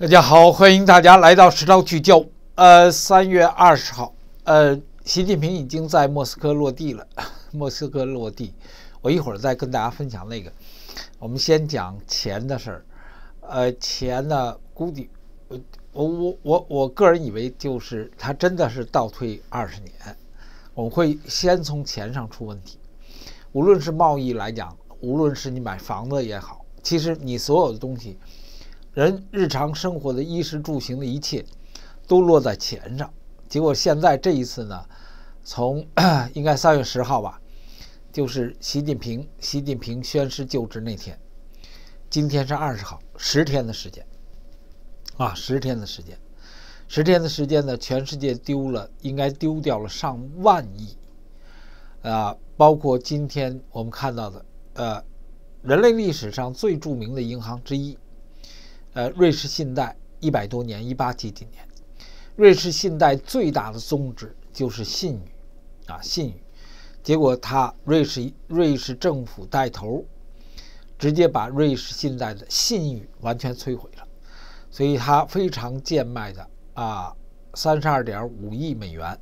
大家好，欢迎大家来到《时道聚焦》。呃，三月二十号，呃，习近平已经在莫斯科落地了。莫斯科落地，我一会儿再跟大家分享那个。我们先讲钱的事儿。呃，钱呢，估计我我我我个人以为，就是他真的是倒退二十年，我们会先从钱上出问题。无论是贸易来讲，无论是你买房子也好，其实你所有的东西。人日常生活的衣食住行的一切，都落在钱上。结果现在这一次呢，从 应该三月十号吧，就是习近平习近平宣誓就职那天，今天是二十号，十天的时间，啊，十天的时间，十天的时间呢，全世界丢了，应该丢掉了上万亿，啊，包括今天我们看到的，呃，人类历史上最著名的银行之一。呃，瑞士信贷一百多年，一八几几年，瑞士信贷最大的宗旨就是信誉，啊，信誉。结果他瑞士瑞士政府带头，直接把瑞士信贷的信誉完全摧毁了，所以他非常贱卖的啊，三十二点五亿美元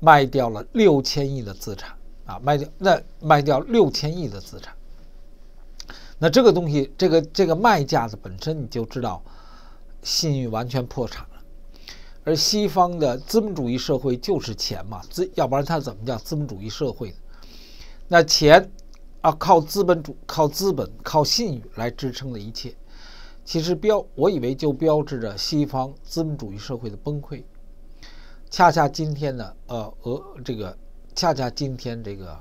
卖掉了六千亿的资产啊，卖掉那卖掉六千亿的资产。那这个东西，这个这个卖架子本身，你就知道，信誉完全破产了。而西方的资本主义社会就是钱嘛，资要不然它怎么叫资本主义社会呢？那钱啊，靠资本主、靠资本、靠信誉来支撑的一切，其实标我以为就标志着西方资本主义社会的崩溃。恰恰今天呢，呃，俄这个，恰恰今天这个，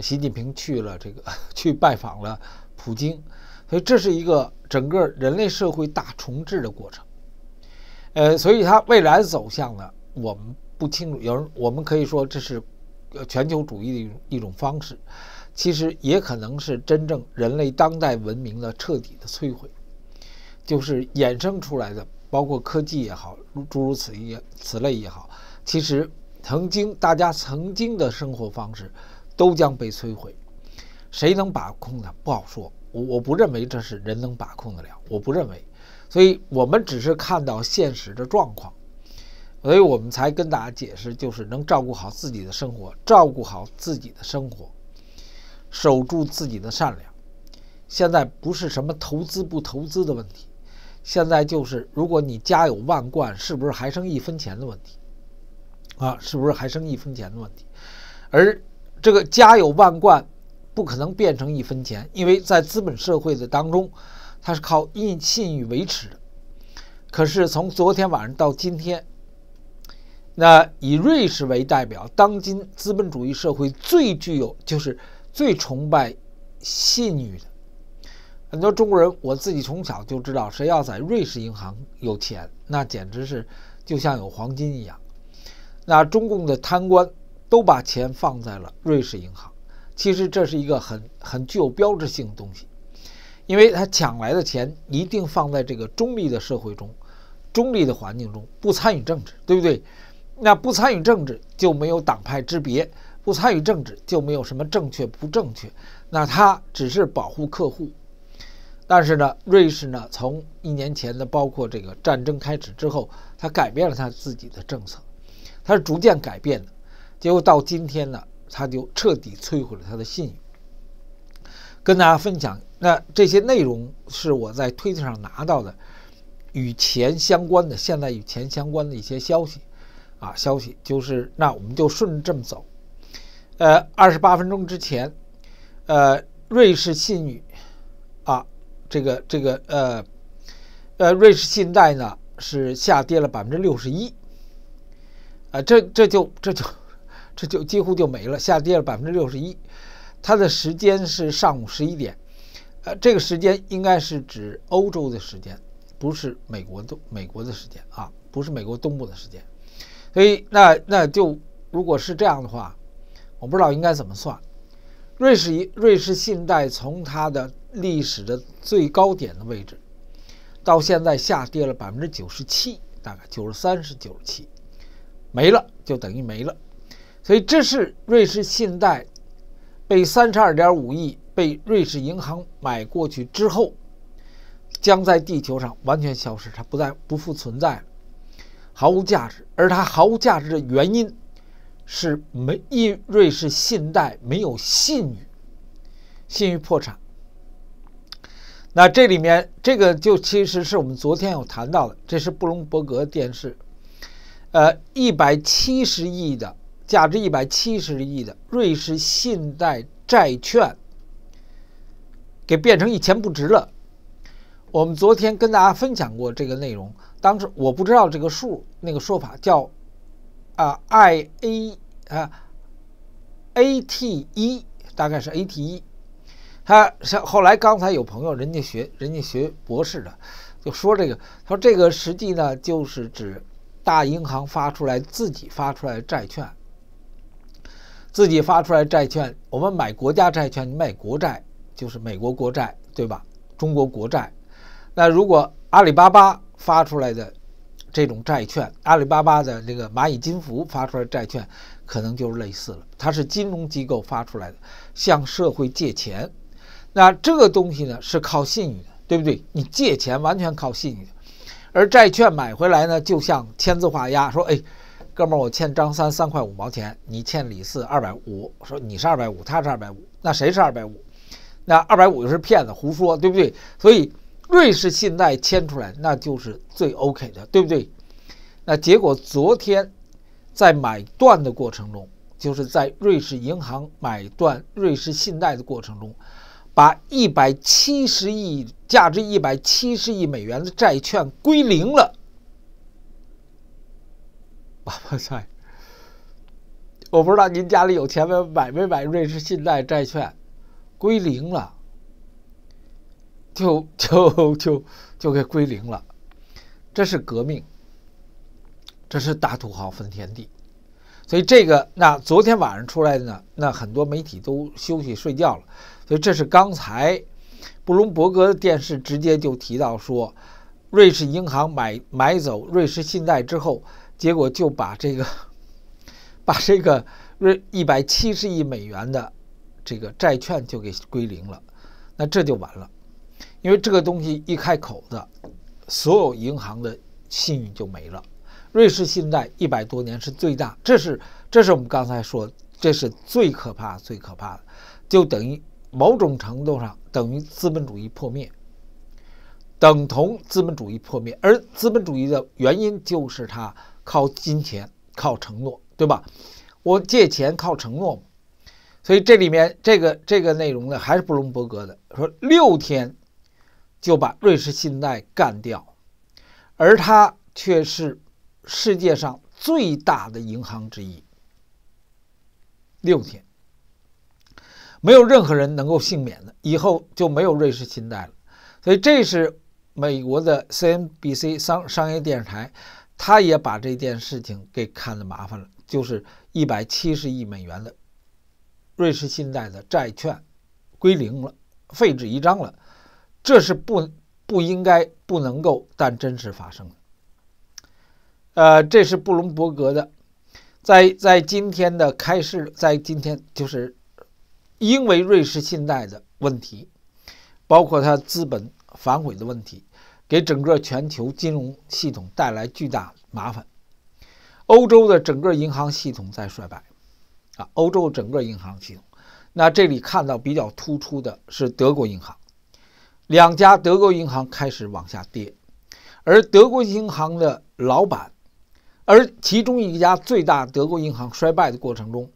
习近平去了这个 去拜访了。普京，所以这是一个整个人类社会大重置的过程，呃，所以它未来走向呢，我们不清楚。有人我们可以说这是，呃，全球主义的一种方式，其实也可能是真正人类当代文明的彻底的摧毁，就是衍生出来的，包括科技也好，诸如此也此类也好，其实曾经大家曾经的生活方式都将被摧毁。谁能把控的不好说，我我不认为这是人能把控得了，我不认为，所以我们只是看到现实的状况，所以我们才跟大家解释，就是能照顾好自己的生活，照顾好自己的生活，守住自己的善良。现在不是什么投资不投资的问题，现在就是如果你家有万贯，是不是还剩一分钱的问题？啊，是不是还剩一分钱的问题？而这个家有万贯。不可能变成一分钱，因为在资本社会的当中，它是靠信信誉维持的。可是从昨天晚上到今天，那以瑞士为代表，当今资本主义社会最具有就是最崇拜信誉的。很多中国人，我自己从小就知道，谁要在瑞士银行有钱，那简直是就像有黄金一样。那中共的贪官都把钱放在了瑞士银行。其实这是一个很很具有标志性的东西，因为他抢来的钱一定放在这个中立的社会中，中立的环境中不参与政治，对不对？那不参与政治就没有党派之别，不参与政治就没有什么正确不正确。那他只是保护客户，但是呢，瑞士呢，从一年前的包括这个战争开始之后，他改变了他自己的政策，他是逐渐改变的，结果到今天呢。他就彻底摧毁了他的信誉。跟大家分享，那这些内容是我在推特上拿到的，与钱相关的，现在与钱相关的一些消息，啊，消息就是，那我们就顺着这么走。呃，二十八分钟之前，呃，瑞士信誉，啊，这个这个呃，呃，瑞士信贷呢是下跌了百分之六十一，啊，这这就这就。这就几乎就没了，下跌了百分之六十一。它的时间是上午十一点，呃，这个时间应该是指欧洲的时间，不是美国东美国的时间啊，不是美国东部的时间。所以那那就如果是这样的话，我不知道应该怎么算。瑞士一瑞士信贷从它的历史的最高点的位置，到现在下跌了百分之九十七，大概九十三是九十七，没了就等于没了。所以这是瑞士信贷被三十二点五亿被瑞士银行买过去之后，将在地球上完全消失，它不再不复存在了，毫无价值。而它毫无价值的原因是没因瑞士信贷没有信誉，信誉破产。那这里面这个就其实是我们昨天有谈到的，这是布隆伯格电视，呃，一百七十亿的。价值一百七十亿的瑞士信贷债券给变成一钱不值了。我们昨天跟大家分享过这个内容，当时我不知道这个数那个说法叫啊 I A 啊 A T E，大概是 A T E。他像后来刚才有朋友，人家学人家学博士的就说这个，他说这个实际呢就是指大银行发出来自己发出来债券。自己发出来债券，我们买国家债券，买国债就是美国国债，对吧？中国国债。那如果阿里巴巴发出来的这种债券，阿里巴巴的这个蚂蚁金服发出来债券，可能就是类似了。它是金融机构发出来的，向社会借钱。那这个东西呢，是靠信誉的，对不对？你借钱完全靠信誉，而债券买回来呢，就像签字画押，说哎。哥们儿，我欠张三三块五毛钱，你欠李四二百五。说你是二百五，他是二百五，那谁是二百五？那二百五就是骗子，胡说，对不对？所以瑞士信贷签出来那就是最 OK 的，对不对？那结果昨天在买断的过程中，就是在瑞士银行买断瑞士信贷的过程中，把一百七十亿价值一百七十亿美元的债券归零了。哇哇塞！我不知道您家里有钱没买没买瑞士信贷债券，归零了，就就就就给归零了，这是革命，这是大土豪分田地，所以这个那昨天晚上出来的呢，那很多媒体都休息睡觉了，所以这是刚才布隆伯格的电视直接就提到说，瑞士银行买买走瑞士信贷之后。结果就把这个，把这个瑞一百七十亿美元的这个债券就给归零了，那这就完了，因为这个东西一开口子，所有银行的信誉就没了。瑞士信贷一百多年是最大，这是这是我们刚才说，这是最可怕、最可怕的，就等于某种程度上等于资本主义破灭，等同资本主义破灭，而资本主义的原因就是它。靠金钱，靠承诺，对吧？我借钱靠承诺嘛。所以这里面这个这个内容呢，还是布隆伯格的说，六天就把瑞士信贷干掉，而它却是世界上最大的银行之一。六天，没有任何人能够幸免的，以后就没有瑞士信贷了。所以这是美国的 CNBC 商商业电视台。他也把这件事情给看得麻烦了，就是一百七十亿美元的瑞士信贷的债券归零了，废纸一张了，这是不不应该、不能够但真实发生的。呃，这是布隆伯格的，在在今天的开市，在今天就是因为瑞士信贷的问题，包括他资本反悔的问题。给整个全球金融系统带来巨大麻烦，欧洲的整个银行系统在衰败，啊，欧洲整个银行系统，那这里看到比较突出的是德国银行，两家德国银行开始往下跌，而德国银行的老板，而其中一家最大德国银行衰败的过程中，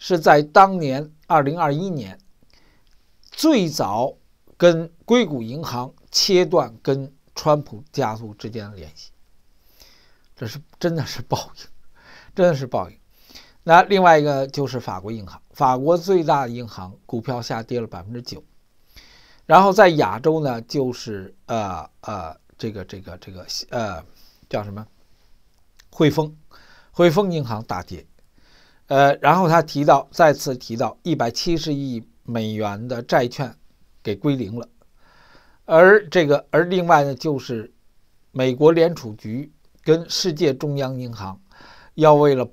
是在当年二零二一年，最早跟硅谷银行切断跟。川普家族之间的联系，这是真的是报应，真的是报应。那另外一个就是法国银行，法国最大银行股票下跌了百分之九。然后在亚洲呢，就是呃呃，这个这个这个呃，叫什么汇丰，汇丰银行大跌。呃，然后他提到再次提到一百七十亿美元的债券给归零了。而这个，而另外呢，就是美国联储局跟世界中央银行要为了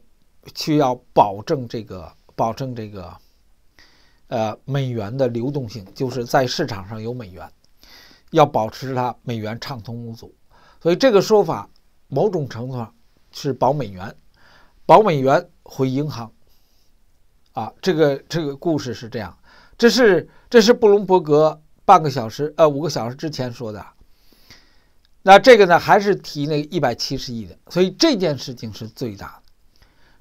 去要保证这个，保证这个，呃，美元的流动性，就是在市场上有美元，要保持它美元畅通无阻。所以这个说法某种程度上是保美元，保美元回银行啊。这个这个故事是这样，这是这是布隆伯格。半个小时，呃，五个小时之前说的，那这个呢，还是提那一百七十亿的，所以这件事情是最大的，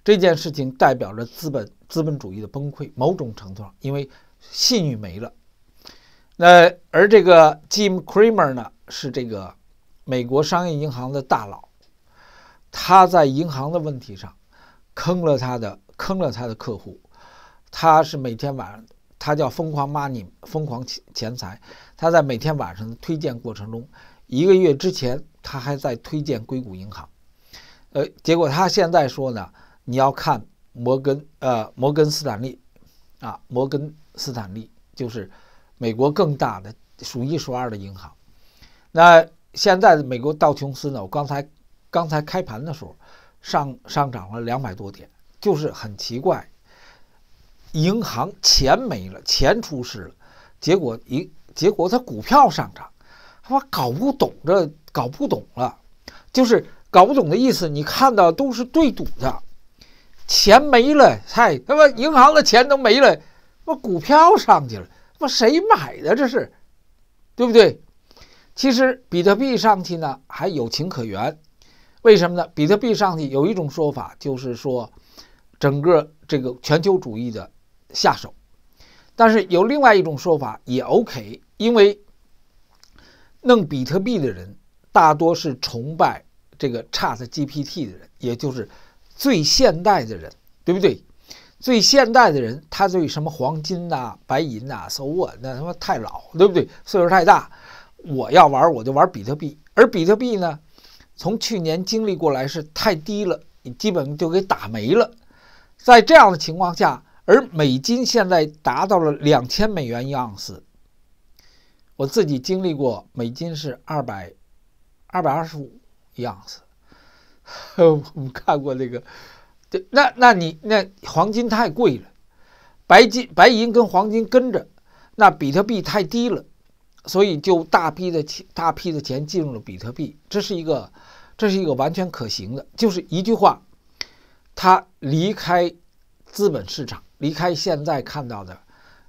这件事情代表着资本资本主义的崩溃，某种程度上，因为信誉没了。那而这个 Jim Cramer 呢，是这个美国商业银行的大佬，他在银行的问题上坑了他的，坑了他的客户，他是每天晚上。他叫疯狂 money，疯狂钱钱财。他在每天晚上的推荐过程中，一个月之前他还在推荐硅谷银行，呃，结果他现在说呢，你要看摩根，呃，摩根斯坦利，啊，摩根斯坦利就是美国更大的、数一数二的银行。那现在的美国道琼斯呢？我刚才刚才开盘的时候，上上涨了两百多点，就是很奇怪。银行钱没了，钱出事了，结果一结果它股票上涨，他妈搞不懂这搞不懂了，就是搞不懂的意思。你看到都是对赌的，钱没了，嗨他妈银行的钱都没了，那股票上去了，那谁买的这是，对不对？其实比特币上去呢还有情可原，为什么呢？比特币上去有一种说法就是说，整个这个全球主义的。下手，但是有另外一种说法也 OK，因为弄比特币的人大多是崇拜这个 ChatGPT 的人，也就是最现代的人，对不对？最现代的人，他对什么黄金呐、白银呐、s o what，那他妈太老，对不对？岁数太大，我要玩我就玩比特币。而比特币呢，从去年经历过来是太低了，你基本就给打没了。在这样的情况下。而美金现在达到了两千美元一盎司，我自己经历过，美金是二百，二百二十五一盎司。我们看过那个，对，那那你那黄金太贵了，白金、白银跟黄金跟着，那比特币太低了，所以就大批的钱、大批的钱进入了比特币，这是一个，这是一个完全可行的，就是一句话，它离开资本市场。离开现在看到的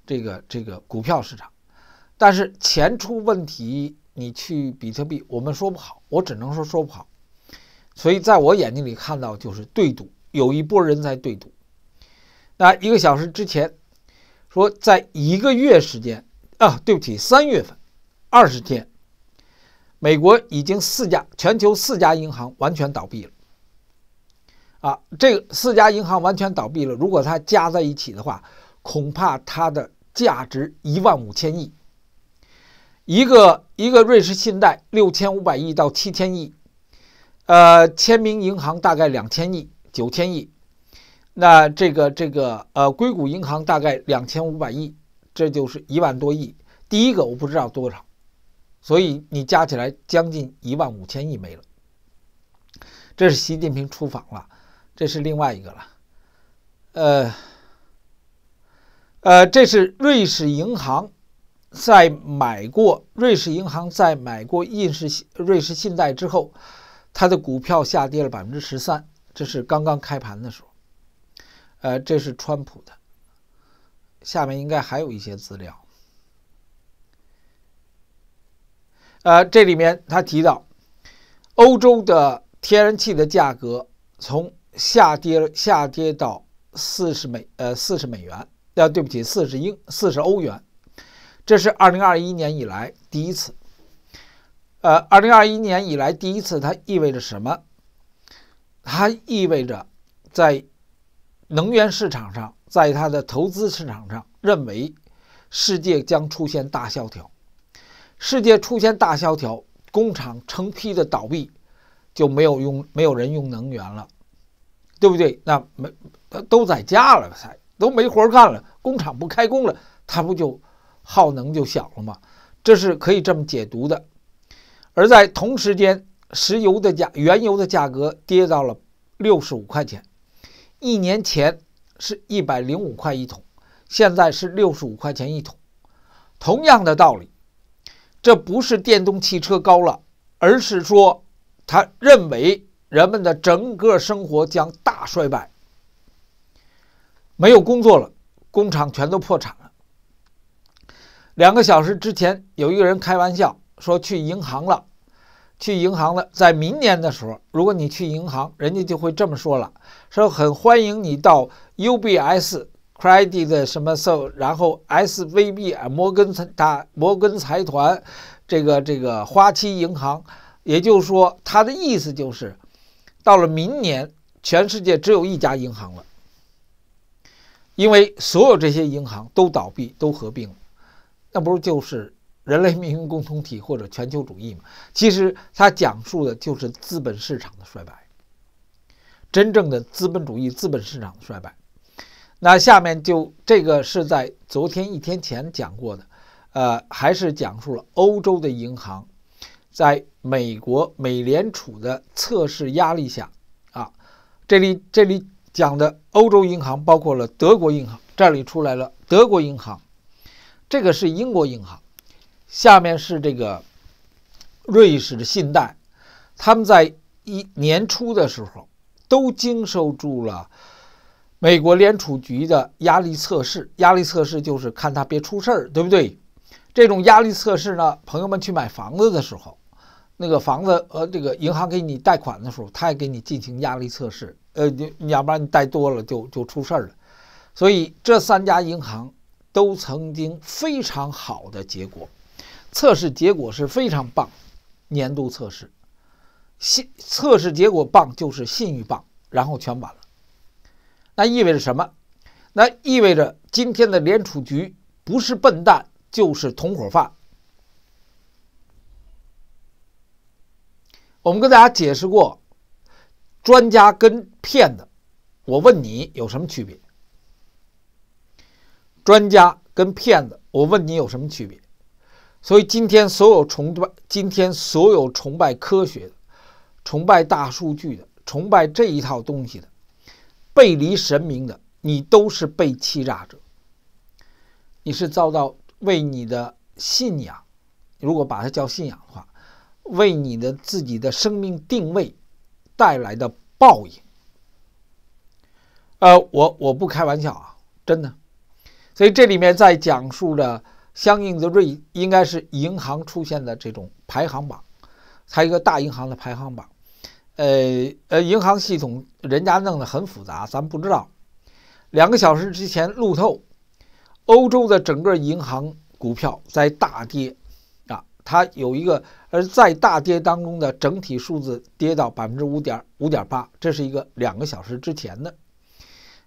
这个这个股票市场，但是钱出问题，你去比特币，我们说不好，我只能说说不好。所以在我眼睛里看到就是对赌，有一波人在对赌。那一个小时之前说，在一个月时间啊，对不起，三月份二十天，美国已经四家，全球四家银行完全倒闭了。啊，这个四家银行完全倒闭了。如果它加在一起的话，恐怕它的价值一万五千亿。一个一个瑞士信贷六千五百亿到七千亿，呃，签名银行大概两千亿九千亿。那这个这个呃，硅谷银行大概两千五百亿，这就是一万多亿。第一个我不知道多少，所以你加起来将近一万五千亿没了。这是习近平出访了。这是另外一个了，呃，呃，这是瑞士银行在买过瑞士银行在买过印式瑞士信贷之后，它的股票下跌了百分之十三，这是刚刚开盘的时候，呃，这是川普的，下面应该还有一些资料，呃，这里面他提到欧洲的天然气的价格从。下跌，下跌到四十美呃四十美元要对不起，四十英四十欧元，这是二零二一年以来第一次。呃，二零二一年以来第一次，它意味着什么？它意味着在能源市场上，在它的投资市场上，认为世界将出现大萧条，世界出现大萧条，工厂成批的倒闭，就没有用，没有人用能源了。对不对？那没，都在家了，才都没活干了，工厂不开工了，它不就耗能就小了吗？这是可以这么解读的。而在同时间，石油的价，原油的价格跌到了六十五块钱，一年前是一百零五块一桶，现在是六十五块钱一桶。同样的道理，这不是电动汽车高了，而是说他认为。人们的整个生活将大衰败，没有工作了，工厂全都破产了。两个小时之前，有一个人开玩笑说：“去银行了，去银行了。”在明年的时候，如果你去银行，人家就会这么说了：“说很欢迎你到 UBS、Credit 什么 so，然后 S V B 摩根财摩根财团，这个这个花旗银行。”也就是说，他的意思就是。到了明年，全世界只有一家银行了，因为所有这些银行都倒闭，都合并了，那不是就是人类命运共同体或者全球主义吗？其实它讲述的就是资本市场的衰败，真正的资本主义资本市场的衰败。那下面就这个是在昨天一天前讲过的，呃，还是讲述了欧洲的银行在。美国美联储的测试压力下，啊，这里这里讲的欧洲银行包括了德国银行，这里出来了德国银行，这个是英国银行，下面是这个瑞士的信贷，他们在一年初的时候都经受住了美国联储局的压力测试。压力测试就是看他别出事儿，对不对？这种压力测试呢，朋友们去买房子的时候。那个房子呃，这个银行给你贷款的时候，他也给你进行压力测试，呃，你要不然你贷多了就就出事儿了。所以这三家银行都曾经非常好的结果，测试结果是非常棒，年度测试信测试结果棒就是信誉棒，然后全完了。那意味着什么？那意味着今天的联储局不是笨蛋就是同伙犯。我们跟大家解释过，专家跟骗子，我问你有什么区别？专家跟骗子，我问你有什么区别？所以今天所有崇拜今天所有崇拜科学、崇拜大数据的、崇拜这一套东西的、背离神明的，你都是被欺诈者。你是遭到为你的信仰，如果把它叫信仰的话。为你的自己的生命定位带来的报应，呃，我我不开玩笑啊，真的。所以这里面在讲述着相应的瑞，应该是银行出现的这种排行榜，它一个大银行的排行榜。呃呃，银行系统人家弄得很复杂，咱不知道。两个小时之前，路透欧洲的整个银行股票在大跌。它有一个，而在大跌当中的整体数字跌到百分之五点五点八，这是一个两个小时之前的。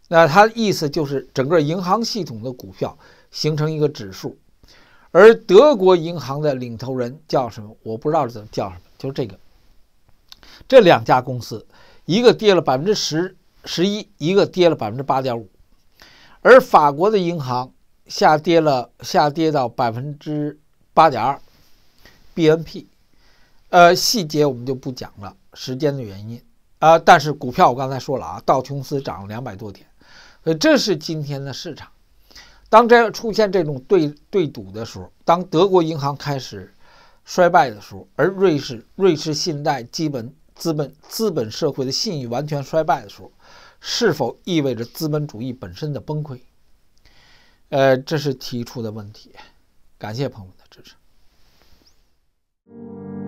那它的意思就是整个银行系统的股票形成一个指数，而德国银行的领头人叫什么？我不知道怎么叫什么，就是这个。这两家公司，一个跌了百分之十十一，一个跌了百分之八点五，而法国的银行下跌了，下跌到百分之八点二。B N P，呃，细节我们就不讲了，时间的原因啊。但是股票我刚才说了啊，道琼斯涨了两百多点，所以这是今天的市场。当这出现这种对对赌的时候，当德国银行开始衰败的时候，而瑞士瑞士信贷基本资本资本社会的信誉完全衰败的时候，是否意味着资本主义本身的崩溃？呃，这是提出的问题。感谢朋友。Thank you.